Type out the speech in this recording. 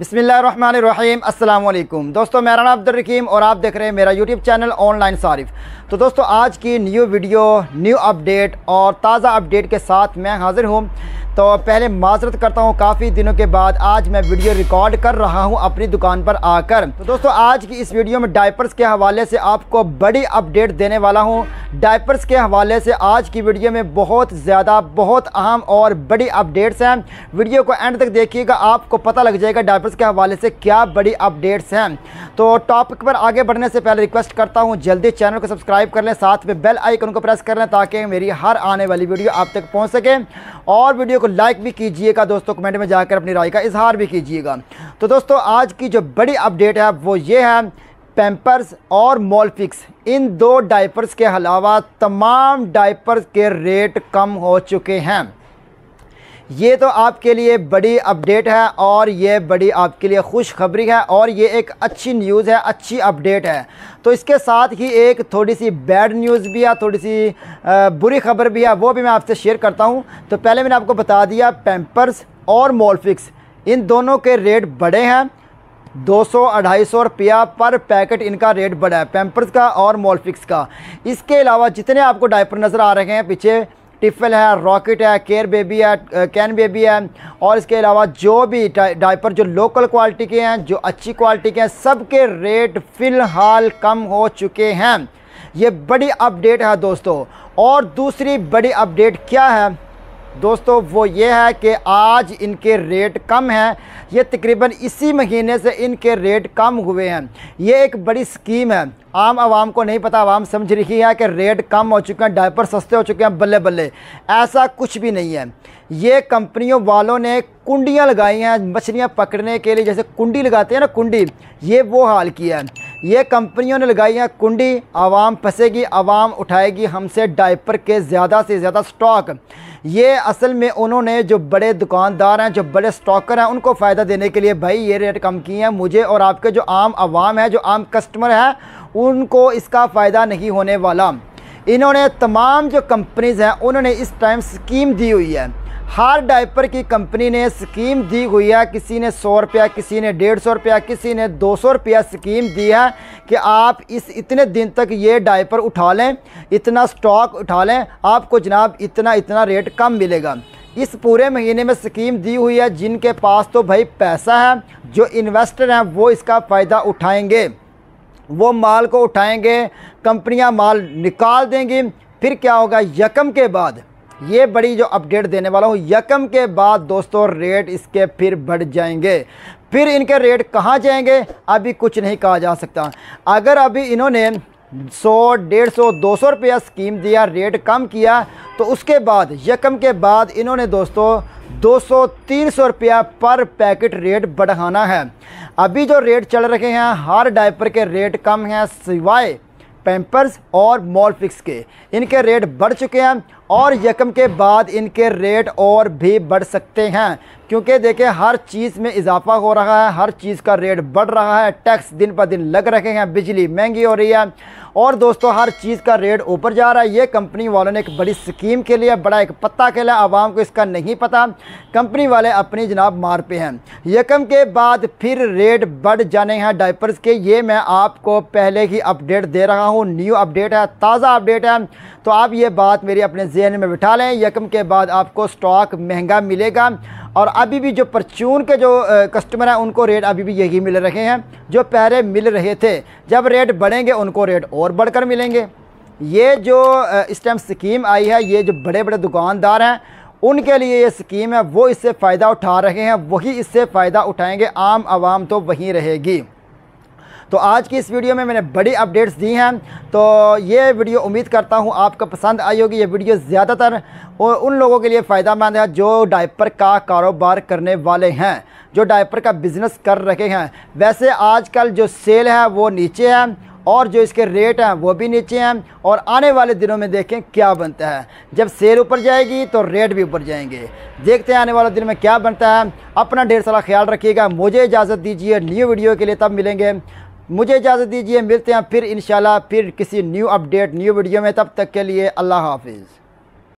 बसमीम अल्लाम दोस्तों मेरा नाम अब्दुलरकीम और आप देख रहे हैं मेरा यूट्यूब चैनल ऑनलाइन सारिफ तो दोस्तों आज की न्यू वीडियो न्यू अपडेट और ताज़ा अपडेट के साथ मैं हाज़िर हूँ तो पहले माजरत करता हूँ काफ़ी दिनों के बाद आज मैं वीडियो रिकॉर्ड कर रहा हूँ अपनी दुकान पर आकर तो दोस्तों आज की इस वीडियो में डायपर्स के हवाले से आपको बड़ी अपडेट देने वाला हूँ डायपर्स के हवाले से आज की वीडियो में बहुत ज़्यादा बहुत अहम और बड़ी अपडेट्स हैं वीडियो को एंड तक देखिएगा आपको पता लग जाएगा डायपर्स के हवाले से क्या बड़ी अपडेट्स हैं तो टॉपिक पर आगे बढ़ने से पहले रिक्वेस्ट करता हूँ जल्दी चैनल को सब्सक्राइब कर लें साथ में बेल आइकन को प्रेस कर लें ताकि मेरी हर आने वाली वीडियो आप तक पहुँच सके और वीडियो को लाइक भी कीजिएगा दोस्तों कमेंट में जाकर अपनी राय का इजहार भी कीजिएगा तो दोस्तों आज की जो बड़ी अपडेट है वो ये है पैम्पर्स और मोलफिक्स इन दो डाइपर्स के अलावा तमाम डायपर्स के रेट कम हो चुके हैं ये तो आपके लिए बड़ी अपडेट है और ये बड़ी आपके लिए खुशखबरी है और ये एक अच्छी न्यूज़ है अच्छी अपडेट है तो इसके साथ ही एक थोड़ी सी बैड न्यूज़ भी है थोड़ी सी बुरी खबर भी है वो भी मैं आपसे शेयर करता हूँ तो पहले मैंने आपको बता दिया पैम्पर्स और मोलफिक्स इन दोनों के रेट बड़े हैं दो सौ अढ़ाई सौ रुपया पर पैकेट इनका रेट बढ़ा है पैम्पर्स का और मॉलफिक्स का इसके अलावा जितने आपको डायपर नज़र आ रहे हैं पीछे टिफिल है रॉकेट है केयर बेबी है कैन बेबी है और इसके अलावा जो भी डायपर जो लोकल क्वालिटी के हैं जो अच्छी क्वालिटी के हैं सबके रेट फ़िलहाल कम हो चुके हैं ये बड़ी अपडेट है दोस्तों और दूसरी बड़ी अपडेट क्या है दोस्तों वो ये है कि आज इनके रेट कम हैं ये तकरीबन इसी महीने से इनके रेट कम हुए हैं ये एक बड़ी स्कीम है आम आवाम को नहीं पता आवाम समझ रही है कि रेट कम हो चुके हैं डायपर सस्ते हो चुके हैं बल्ले बल्ले ऐसा कुछ भी नहीं है ये कंपनियों वालों ने कुंडियाँ लगाई हैं मछलियाँ पकड़ने के लिए जैसे कुंडी लगाते हैं ना कुंडी ये वो हाल किया है ये कंपनियों ने लगाई है कुंडी आवाम फंसेगी आवाम उठाएगी हमसे डाइपर के ज़्यादा से ज़्यादा स्टॉक ये असल में उन्होंने जो बड़े दुकानदार हैं जो बड़े स्टॉकर हैं उनको फ़ायदा देने के लिए भाई ये रेट कम किए हैं मुझे और आपके जो आम आवाम है जो आम कस्टमर हैं उनको इसका फ़ायदा नहीं होने वाला इन्होंने तमाम जो कंपनीज़ हैं उन्होंने इस टाइम स्कीम दी हुई है हर डायपर की कंपनी ने स्कीम दी हुई है किसी ने सौ रुपया किसी ने डेढ़ सौ रुपया किसी ने दो सौ रुपया स्कीम दी है कि आप इस इतने दिन तक ये डायपर उठा लें इतना स्टॉक उठा लें आपको जनाब इतना इतना रेट कम मिलेगा इस पूरे महीने में स्कीम दी हुई है जिनके पास तो भाई पैसा है जो इन्वेस्टर हैं वो इसका फ़ायदा उठाएंगे वो माल को उठाएंगे कंपनियाँ माल निकाल देंगी फिर क्या होगा यकम के बाद ये बड़ी जो अपडेट देने वाला हूँ यकम के बाद दोस्तों रेट इसके फिर बढ़ जाएंगे फिर इनके रेट कहाँ जाएंगे अभी कुछ नहीं कहा जा सकता अगर अभी इन्होंने सौ डेढ़ सौ दो सौ रुपया स्कीम दिया रेट कम किया तो उसके बाद यकम के बाद इन्होंने दोस्तों दो सौ तीन सौ रुपया पर पैकेट रेट बढ़ाना है अभी जो रेट चल रहे हैं हर डायपर के रेट कम हैं सिवाय पेम्पर्स और मॉलफिक्स के इनके रेट बढ़ चुके हैं और यकम के बाद इनके रेट और भी बढ़ सकते हैं क्योंकि देखें हर चीज़ में इजाफा हो रहा है हर चीज़ का रेट बढ़ रहा है टैक्स दिन पर दिन लग रहे हैं बिजली महंगी हो रही है और दोस्तों हर चीज़ का रेट ऊपर जा रहा है ये कंपनी वालों ने एक बड़ी स्कीम के लिए बड़ा एक पत्ता के लिए आवाम को इसका नहीं पता कंपनी वाले अपनी जनाब मार पे हैं यकम के बाद फिर रेट बढ़ जाने हैं डाइपर्स के ये मैं आपको पहले ही अपडेट दे रहा हूँ न्यू अपडेट है ताज़ा अपडेट है तो आप ये बात मेरी अपने जहन में बिठा लें यकम के बाद आपको स्टॉक महंगा मिलेगा और अभी भी जो परचून के जो कस्टमर हैं उनको रेट अभी भी यही मिल रहे हैं जो पहले मिल रहे थे जब रेट बढ़ेंगे उनको रेट और बढ़कर मिलेंगे ये जो इस टाइम स्कीम आई है ये जो बड़े बड़े दुकानदार हैं उनके लिए ये स्कीम है वो इससे फ़ायदा उठा रहे हैं वही इससे फ़ायदा उठाएंगे आम आवाम तो वहीं रहेगी तो आज की इस वीडियो में मैंने बड़ी अपडेट्स दी हैं तो ये वीडियो उम्मीद करता हूँ आपको पसंद आई होगी ये वीडियो ज़्यादातर उन लोगों के लिए फ़ायदा मंद है जो डायपर का कारोबार करने वाले हैं जो डायपर का बिज़नेस कर रखे हैं वैसे आजकल जो सेल है वो नीचे है और जो इसके रेट हैं वो भी नीचे हैं और आने वाले दिनों में देखें क्या बनता है जब सेल ऊपर जाएगी तो रेट भी ऊपर जाएंगे देखते हैं आने वाले दिन में क्या बनता है अपना ढेर सारा ख्याल रखिएगा मुझे इजाज़त दीजिए न्यू वीडियो के लिए तब मिलेंगे मुझे इजाज़त दीजिए मिलते हैं फिर इन फिर किसी न्यू अपडेट न्यू वीडियो में तब तक के लिए अल्लाह हाफिज़